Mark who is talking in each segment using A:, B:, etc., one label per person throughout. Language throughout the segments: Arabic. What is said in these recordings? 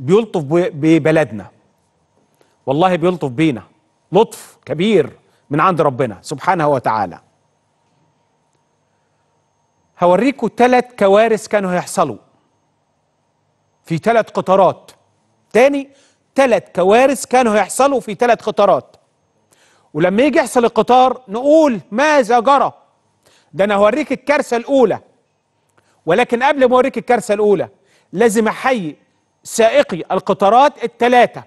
A: بيلطف ببلدنا والله بيلطف بينا لطف كبير من عند ربنا سبحانه وتعالى هوريكم ثلاث كوارث كانوا هيحصلوا في ثلاث قطارات تاني ثلاث كوارث كانوا هيحصلوا في ثلاث قطارات ولما يجي يحصل القطار نقول ماذا جرى ده انا هوريك الكارثه الاولى ولكن قبل ما اوريك الكارثه الاولى لازم احيي سائقي القطارات الثلاثة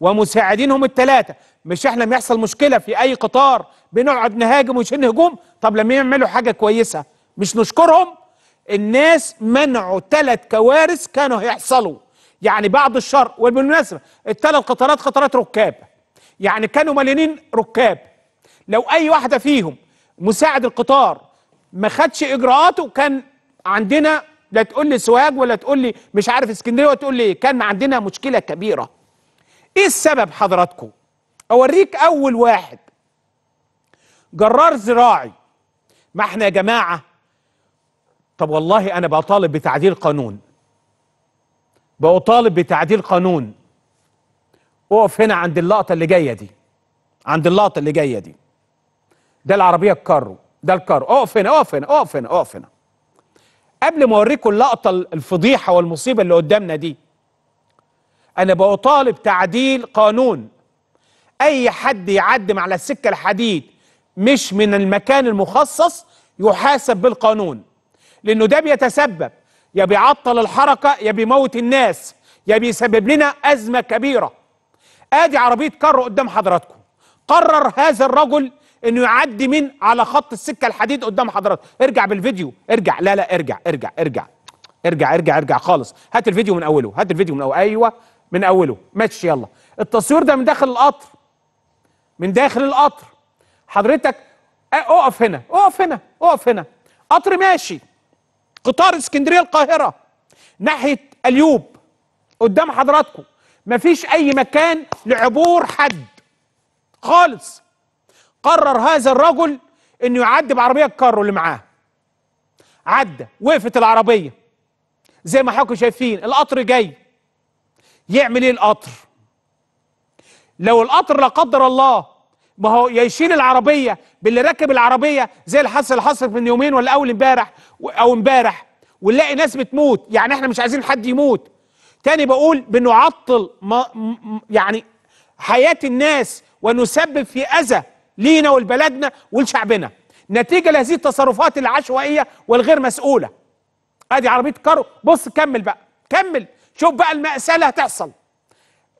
A: ومساعدينهم الثلاثة مش احنا بيحصل مشكلة في أي قطار بنقعد نهاجم ونشن هجوم طب لما يعملوا حاجة كويسة مش نشكرهم الناس منعوا ثلاث كوارث كانوا هيحصلوا يعني بعض الشر وبالمناسبة الثلاث قطارات قطارات ركاب يعني كانوا مليانين ركاب لو أي واحدة فيهم مساعد القطار ما خدش إجراءاته كان عندنا لا تقول لي سواج ولا تقول لي مش عارف اسكندريه ولا تقول لي كان عندنا مشكله كبيره ايه السبب حضراتكم اوريك اول واحد جرار زراعي ما احنا يا جماعه طب والله انا بطالب بتعديل قانون بطالب بتعديل قانون اقف هنا عند اللقطه اللي جايه دي عند اللقطه اللي جايه دي ده العربيه الكارو ده الكارو اقف هنا اقف هنا اقف هنا اقف هنا قبل ما اوريكم اللقطه الفضيحه والمصيبه اللي قدامنا دي انا بطالب تعديل قانون اي حد يعدم على السكه الحديد مش من المكان المخصص يحاسب بالقانون لانه ده بيتسبب يا بيعطل الحركه يا بيموت الناس يا بيسبب لنا ازمه كبيره ادي عربيه كارو قدام حضراتكم قرر هذا الرجل انه يعدي من على خط السكه الحديد قدام حضراتكم ارجع بالفيديو ارجع لا لا ارجع ارجع ارجع ارجع ارجع ارجع خالص هات الفيديو من اوله هات الفيديو من اوله ايوه من اوله ماشي يلا التصوير ده من داخل القطر من داخل القطر حضرتك آه، اقف هنا اقف هنا اقف هنا قطر ماشي قطار اسكندريه القاهره ناحيه اليوب قدام حضراتكم مفيش اي مكان لعبور حد خالص قرر هذا الرجل انه يعدي بعربيه الكارو اللي معاه عدى وقفت العربيه زي ما حضراتكم شايفين القطر جاي يعمل ايه القطر لو القطر لا قدر الله ما هو يشيل العربيه باللي راكب العربيه زي الحادثه اللي حصل من يومين ولا اول امبارح او امبارح ونلاقي ناس بتموت يعني احنا مش عايزين حد يموت تاني بقول بنعطل ما يعني حياه الناس ونسبب في اذى لينا ولبلدنا ولشعبنا نتيجة لهذه التصرفات العشوائية والغير مسؤولة ادي عربية كارو بص كمل بقى كمل شوف بقى المأساة اللي هتحصل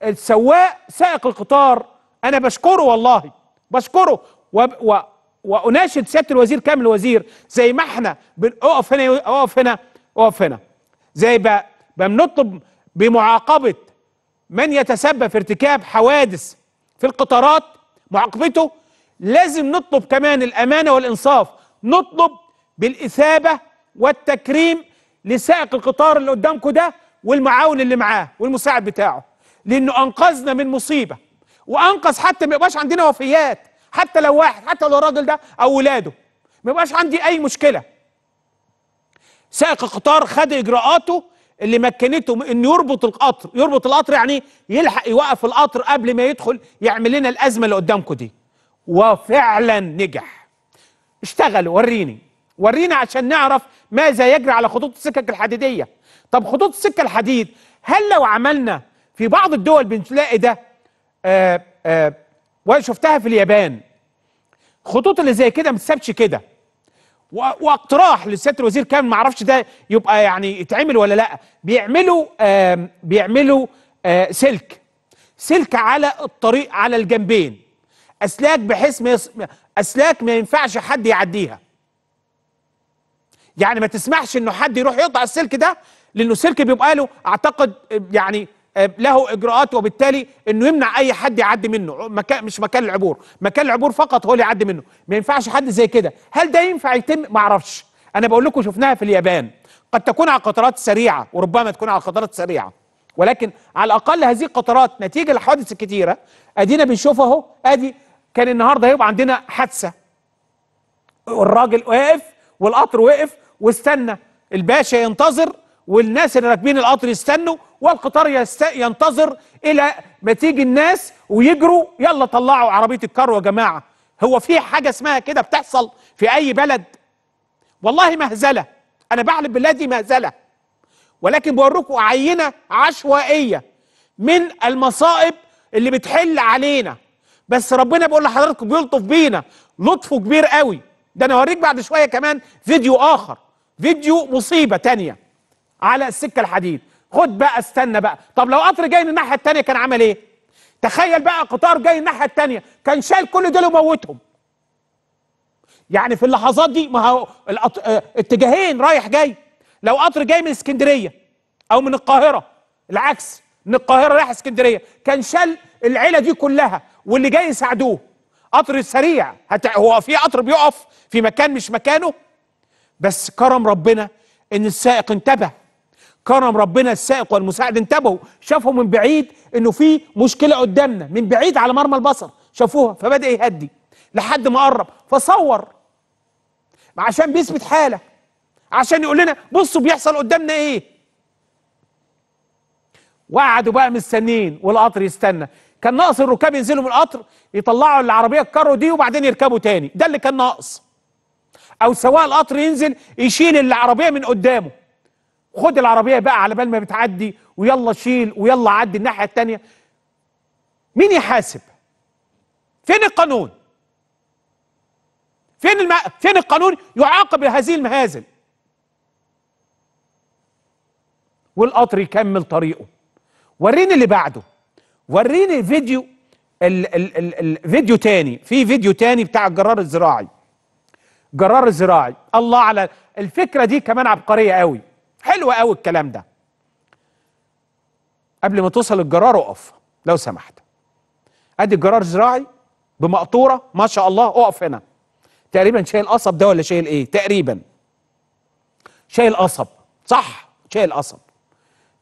A: السواق سائق القطار انا بشكره والله بشكره و... و... واناشد سياده الوزير كامل الوزير زي ما احنا بنقف اقف هنا اقف هنا اقف هنا زي ما بنطلب بمعاقبه من يتسبب في ارتكاب حوادث في القطارات معاقبته لازم نطلب كمان الأمانة والإنصاف نطلب بالإثابة والتكريم لسائق القطار اللي قدامكم ده والمعاون اللي معاه والمساعد بتاعه لأنه أنقذنا من مصيبة وأنقذ حتى ما يبقاش عندنا وفيات حتى لو واحد حتى لو الراجل ده أو ولاده ما يبقاش عندي أي مشكلة سائق القطار خد إجراءاته اللي مكنته انه يربط القطر يربط القطر يعني يلحق يوقف القطر قبل ما يدخل يعمل لنا الازمه اللي قدامكم دي وفعلا نجح اشتغل وريني ورينا عشان نعرف ماذا يجري على خطوط السكك الحديديه طب خطوط السكه الحديد هل لو عملنا في بعض الدول بنلاقي ده آآ آه، آه، آآ وشفتها في اليابان خطوط اللي زي كده ما تسابش كده واقتراح لسياده الوزير كان ما اعرفش ده يبقى يعني يتعمل ولا لا بيعملوا آآ بيعملوا آه، سلك سلك على الطريق على الجنبين اسلاك بحيث يص... اسلاك ما ينفعش حد يعديها يعني ما تسمحش انه حد يروح يقطع السلك ده لانه السلك بيبقى له اعتقد يعني آه، له اجراءات وبالتالي انه يمنع اي حد يعدي منه مكان مش مكان العبور مكان العبور فقط هو اللي يعدي منه ما ينفعش حد زي كده هل ده ينفع يتم ما اعرفش انا بقول لكم شفناها في اليابان قد تكون على قطرات سريعه وربما تكون على قطرات سريعه ولكن على الاقل هذه القطرات نتيجه لحوادث الكتيره ادينا بنشوف اهو ادي كان النهارده هيبقى عندنا حادثه والراجل واقف والقطر وقف واستنى الباشا ينتظر والناس اللي راكبين القطر يستنوا والقطار ينتظر الى ما تيجي الناس ويجروا يلا طلعوا عربيه الكارو يا جماعه هو في حاجه اسمها كده بتحصل في اي بلد والله مهزله انا بعلم بالله دي مهزله ولكن بوريكم عينه عشوائيه من المصائب اللي بتحل علينا بس ربنا بيقول لحضراتكم بيلطف بينا لطفه كبير قوي ده انا هوريك بعد شويه كمان فيديو اخر فيديو مصيبه تانية على السكه الحديد خد بقى استنى بقى طب لو قطر جاي من الناحيه التانية كان عمل ايه تخيل بقى قطار جاي من الناحيه التانية كان شال كل دول وموتهم يعني في اللحظات دي ما هو الأط... اتجاهين رايح جاي لو قطر جاي من اسكندريه او من القاهره العكس من القاهره رايح اسكندريه كان شال العيله دي كلها واللي جاي يساعدوه قطر سريع هت... هو في قطر بيقف في مكان مش مكانه بس كرم ربنا ان السائق انتبه كرم ربنا السائق والمساعد انتبهوا شافوا من بعيد انه في مشكله قدامنا من بعيد على مرمى البصر شافوها فبدا يهدي لحد ما قرب فصور عشان بيثبت حاله عشان يقول لنا بصوا بيحصل قدامنا ايه وقعدوا بقى مستنين والقطر يستنى كان ناقص الركاب ينزلوا من القطر يطلعوا العربيه الكارو دي وبعدين يركبوا تاني ده اللي كان ناقص او سواء القطر ينزل يشيل العربيه من قدامه خد العربيه بقى على بال ما بتعدي ويلا شيل ويلا عدي الناحيه التانيه مين يحاسب فين القانون فين الم... فين القانون يعاقب هذه المهازل والقطر يكمل طريقه وريني اللي بعده وريني فيديو ال ال ال فيديو تاني في فيديو تاني بتاع الجرار الزراعي جرار الزراعي الله على الفكره دي كمان عبقريه قوي حلوه قوي الكلام ده قبل ما توصل الجرار اقف لو سمحت ادي الجرار الزراعي بمقطوره ما شاء الله اقف هنا تقريبا شايل قصب ده ولا شايل ايه تقريبا شايل قصب صح شايل قصب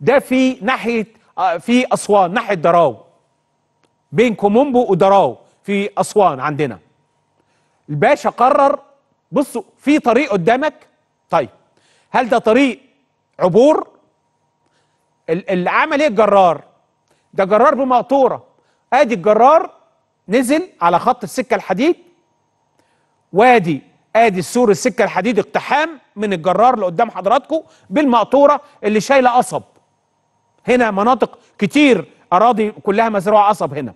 A: ده في ناحيه آه، في اسوان ناحيه دراو بين كومومبو ودراو في اسوان عندنا الباشا قرر بصوا في طريق قدامك طيب هل ده طريق عبور اللي عمل ايه الجرار ده جرار بمقطوره ادي الجرار نزل على خط السكه الحديد وادي ادي السور السكه الحديد اقتحام من الجرار لقدام حضراتكم بالمقطوره اللي شايله قصب هنا مناطق كتير اراضي كلها مزروعه قصب هنا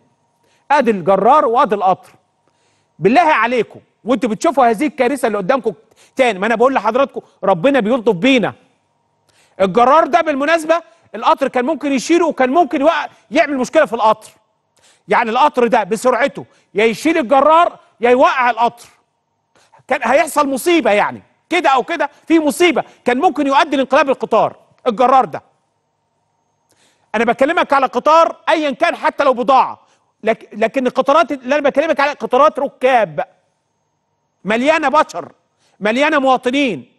A: ادي الجرار وادي القطر بالله عليكم وانتوا بتشوفوا هذه الكارثه اللي قدامكم تاني ما انا بقول لحضراتكم ربنا بيلطف بينا الجرار ده بالمناسبه القطر كان ممكن يشيله وكان ممكن يوقع يعمل مشكله في القطر يعني القطر ده بسرعته يا يشيل الجرار يا يوقع القطر كان هيحصل مصيبه يعني كده او كده في مصيبه كان ممكن يؤدي لانقلاب القطار الجرار ده انا بكلمك على قطار ايا كان حتى لو بضاعه لكن القطارات اللي انا بكلمك على قطارات ركاب مليانه بشر مليانه مواطنين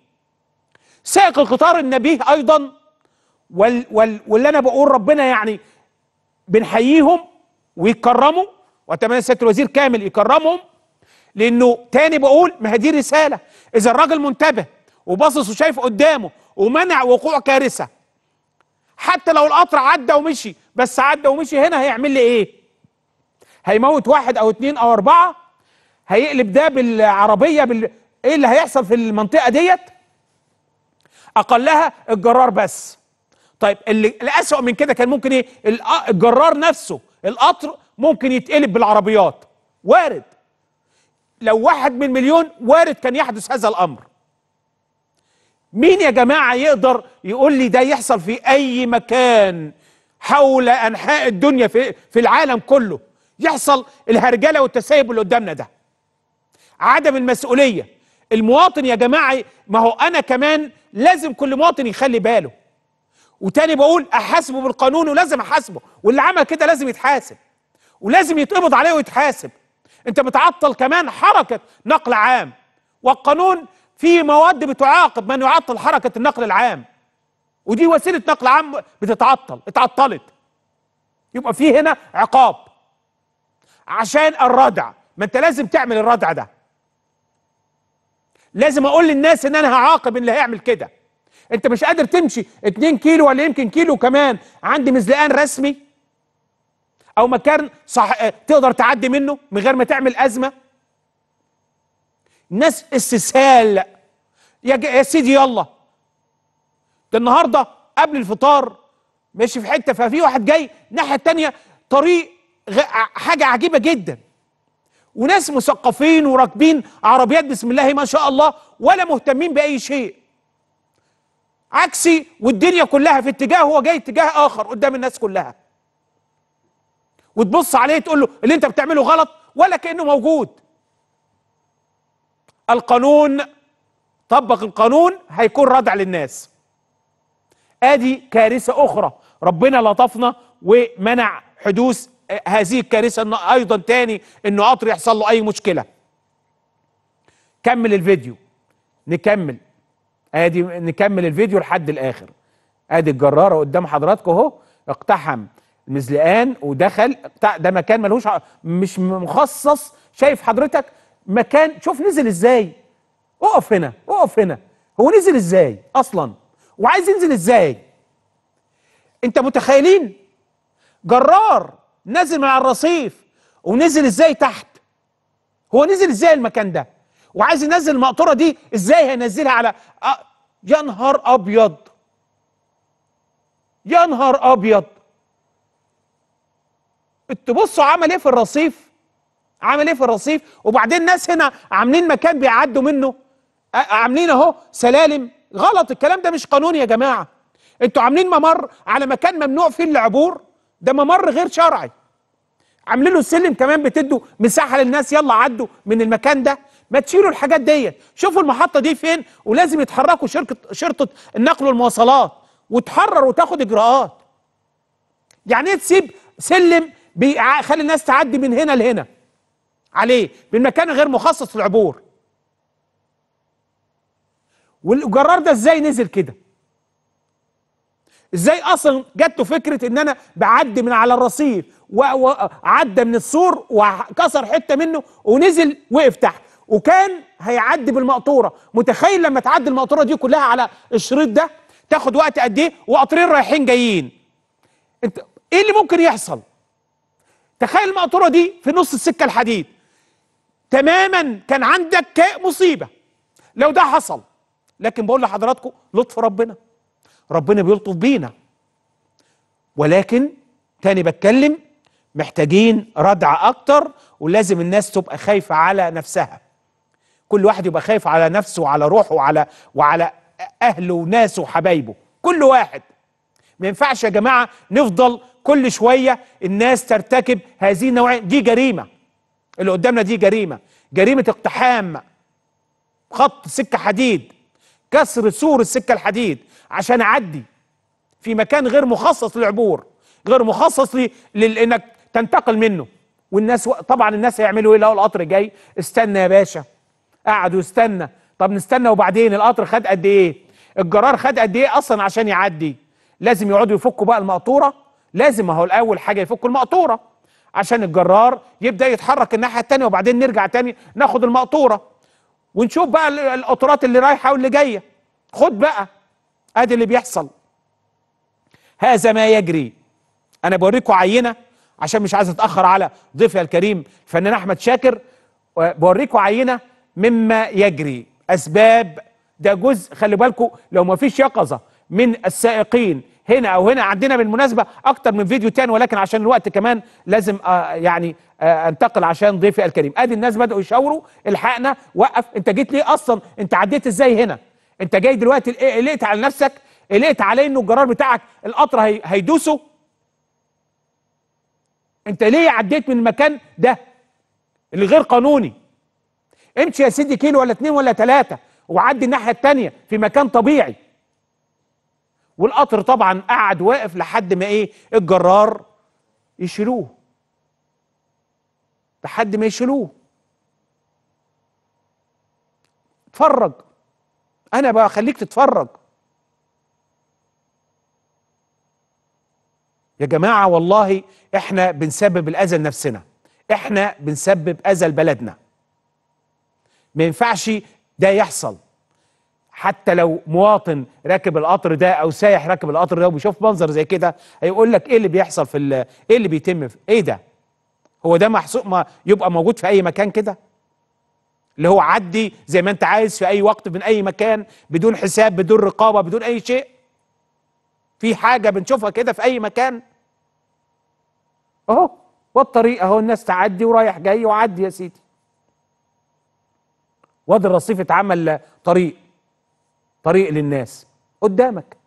A: سائق القطار النبيه ايضا وال وال واللي انا بقول ربنا يعني بنحييهم ويكرموا واتمنى سياده الوزير كامل يكرمهم لانه تاني بقول ما هي دي رساله اذا الراجل منتبه وباصص وشايف قدامه ومنع وقوع كارثه حتى لو القطر عدى ومشي بس عدى ومشي هنا هيعمل لي ايه هيموت واحد او اتنين او اربعه هيقلب ده بالعربيه بال... ايه اللي هيحصل في المنطقه ديت اقلها الجرار بس طيب اللي الاسوأ من كده كان ممكن ايه الجرار نفسه القطر ممكن يتقلب بالعربيات وارد لو واحد من مليون وارد كان يحدث هذا الامر مين يا جماعة يقدر يقول لي ده يحصل في أي مكان حول أنحاء الدنيا في, في العالم كله يحصل الهرجلة والتسيب اللي قدامنا ده عدم المسؤولية المواطن يا جماعة ما هو أنا كمان لازم كل مواطن يخلي باله وتاني بقول أحاسبه بالقانون ولازم أحاسبه واللي عمل كده لازم يتحاسب ولازم يتقبض عليه ويتحاسب أنت بتعطل كمان حركة نقل عام والقانون في مواد بتعاقب من يعطل حركة النقل العام ودي وسيلة نقل عام بتتعطل اتعطلت يبقى في هنا عقاب عشان الردع ما انت لازم تعمل الردع ده لازم اقول للناس ان انا هعاقب اللي هيعمل كده انت مش قادر تمشي 2 كيلو ولا يمكن كيلو كمان عندي مزلقان رسمي او مكان صح تقدر تعدي منه من غير ما تعمل ازمه ناس استسهال يا, يا سيدي يلا ده النهارده قبل الفطار ماشي في حته ففي واحد جاي الناحيه الثانيه طريق حاجه عجيبه جدا وناس مثقفين وراكبين عربيات بسم الله ما شاء الله ولا مهتمين باي شيء عكسي والدنيا كلها في اتجاه هو جاي اتجاه اخر قدام الناس كلها وتبص عليه تقول له اللي انت بتعمله غلط ولا كانه موجود القانون طبق القانون هيكون ردع للناس ادي كارثه اخرى ربنا لطفنا ومنع حدوث هذه الكارثه انه ايضا تاني انه قطر يحصل له اي مشكله كمل الفيديو نكمل ادي نكمل الفيديو لحد الاخر ادي الجراره قدام حضراتكم اهو اقتحم مزلقان ودخل ده مكان ملهوش مش مخصص شايف حضرتك مكان شوف نزل ازاي اقف هنا اقف هنا هو نزل ازاي اصلا وعايز ينزل ازاي انت متخيلين جرار نزل من على الرصيف ونزل ازاي تحت هو نزل ازاي المكان ده وعايز ينزل المقطوره دي ازاي هينزلها على يا نهار ابيض يا نهار ابيض بصوا عمل ايه في الرصيف عامل ايه في الرصيف وبعدين ناس هنا عاملين مكان بيعدوا منه عاملين اهو سلالم غلط الكلام ده مش قانوني يا جماعه انتوا عاملين ممر على مكان ممنوع فيه العبور ده ممر غير شرعي عاملين له سلم كمان بتدوا مساحه للناس يلا عدوا من المكان ده ما تشيلوا الحاجات ديت شوفوا المحطه دي فين ولازم يتحركوا شركه شرطه النقل والمواصلات وتحرر وتاخد اجراءات يعني ايه تسيب سلم بيخلي الناس تعدي من هنا لهنا عليه من مكان غير مخصص للعبور والجرار ده ازاي نزل كده ازاي اصلا جات له فكره ان انا بعدي من على الرصيف وعدى من السور وكسر حته منه ونزل وقف تحت وكان هيعدي بالمقطوره متخيل لما تعدي المقطوره دي كلها على الشريط ده تاخد وقت قد ايه وقطرين رايحين جايين انت ايه اللي ممكن يحصل تخيل المقطوره دي في نص السكه الحديد تماما كان عندك مصيبه لو ده حصل لكن بقول لحضراتكم لطف ربنا ربنا بيلطف بينا ولكن تاني بتكلم محتاجين ردع اكتر ولازم الناس تبقى خايفه على نفسها كل واحد يبقى خايف على نفسه وعلى روحه وعلى وعلى اهله وناسه وحبايبه كل واحد ما ينفعش يا جماعه نفضل كل شويه الناس ترتكب هذه النوعيه دي جريمه اللي قدامنا دي جريمه جريمه اقتحام خط سكه حديد كسر سور السكه الحديد عشان اعدي في مكان غير مخصص للعبور غير مخصص لانك تنتقل منه والناس طبعا الناس هيعملوا ايه لو القطر جاي استنى يا باشا قعدوا استنى طب نستنى وبعدين القطر خد قد ايه الجرار خد قد ايه اصلا عشان يعدي لازم يقعدوا يفكوا بقى المقطوره لازم هو الاول حاجه يفكوا المقطوره عشان الجرار يبدا يتحرك الناحيه الثانيه وبعدين نرجع تاني ناخد المقطوره ونشوف بقى القطورات اللي رايحه واللي جايه خد بقى ادي اللي بيحصل هذا ما يجري انا بوريكم عينه عشان مش عايز اتاخر على ضيفي الكريم الفنان احمد شاكر بوريكم عينه مما يجري اسباب ده جزء خلي بالكم لو ما فيش يقظه من السائقين هنا او هنا عندنا بالمناسبه اكتر من فيديو تاني ولكن عشان الوقت كمان لازم آه، يعني آه، انتقل عشان ضيفي الكريم ادي الناس بداوا يشاوروا الحقنا وقف انت جيت ليه اصلا انت عديت ازاي هنا انت جاي دلوقتي قلقت على نفسك قلقت عليه انه الجرار بتاعك القطر هي... هيدوسه انت ليه عديت من المكان ده اللي غير قانوني امشي يا سيدي كيلو ولا اتنين ولا تلاته وعدي الناحيه التانيه في مكان طبيعي والقطر طبعا قعد واقف لحد ما ايه الجرار يشيلوه لحد ما يشيلوه اتفرج انا بخليك تتفرج يا جماعه والله احنا بنسبب الاذى لنفسنا احنا بنسبب اذى لبلدنا ما ينفعش ده يحصل حتى لو مواطن راكب القطر ده او سايح راكب القطر ده وبيشوف منظر زي كده هيقول لك ايه اللي بيحصل في ايه اللي بيتم في ايه ده هو ده محسوب ما يبقى موجود في اي مكان كده اللي هو عدي زي ما انت عايز في اي وقت من اي مكان بدون حساب بدون رقابه بدون اي شيء في حاجه بنشوفها كده في اي مكان اهو والطريق اهو الناس تعدي ورايح جاي وعدي يا سيدي وادي الرصيف اتعمل طريق طريق للناس قدامك